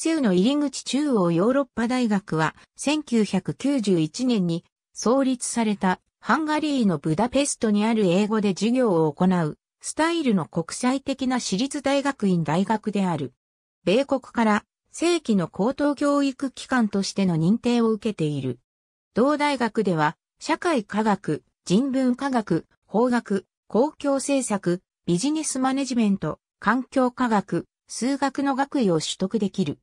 州の入り口中央ヨーロッパ大学は1991年に創立されたハンガリーのブダペストにある英語で授業を行うスタイルの国際的な私立大学院大学である。米国から正規の高等教育機関としての認定を受けている。同大学では社会科学、人文科学、法学、公共政策、ビジネスマネジメント、環境科学、数学の学位を取得できる。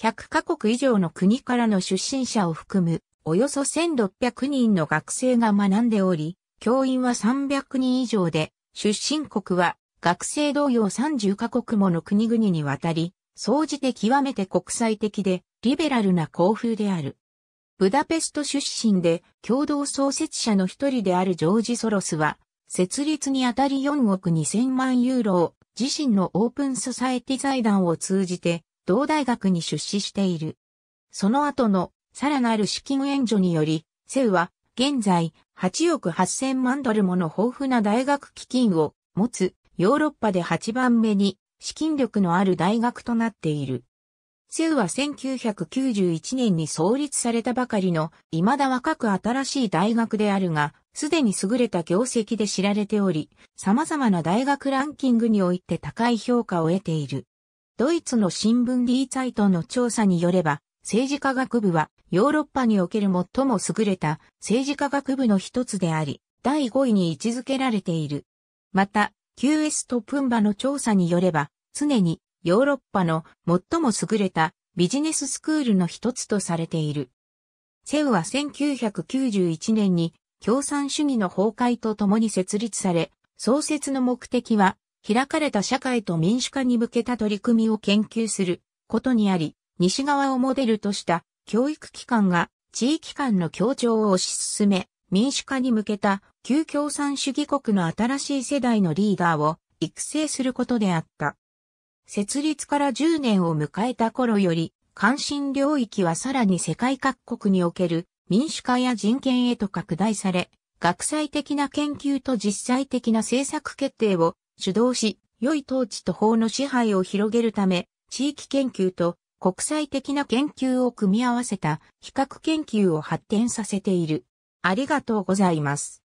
100カ国以上の国からの出身者を含む、およそ1600人の学生が学んでおり、教員は300人以上で、出身国は学生同様30カ国もの国々にわたり、総じて極めて国際的で、リベラルな校風である。ブダペスト出身で、共同創設者の一人であるジョージ・ソロスは、設立にあたり4億2000万ユーロを、自身のオープンソサエティ財団を通じて、同大学に出資している。その後のさらなる資金援助により、セウは現在8億8000万ドルもの豊富な大学基金を持つヨーロッパで8番目に資金力のある大学となっている。セウは1991年に創立されたばかりの未だ若く新しい大学であるが、すでに優れた業績で知られており、様々な大学ランキングにおいて高い評価を得ている。ドイツの新聞リーツァイトの調査によれば、政治科学部はヨーロッパにおける最も優れた政治科学部の一つであり、第5位に位置づけられている。また、QS とプンバの調査によれば、常にヨーロッパの最も優れたビジネススクールの一つとされている。セウは1991年に共産主義の崩壊とともに設立され、創設の目的は開かれた社会と民主化に向けた取り組みを研究することにあり、西側をモデルとした教育機関が地域間の協調を推し進め、民主化に向けた旧共産主義国の新しい世代のリーダーを育成することであった。設立から10年を迎えた頃より、関心領域はさらに世界各国における民主化や人権へと拡大され、学際的な研究と実際的な政策決定を主導し、良い統治と法の支配を広げるため、地域研究と国際的な研究を組み合わせた比較研究を発展させている。ありがとうございます。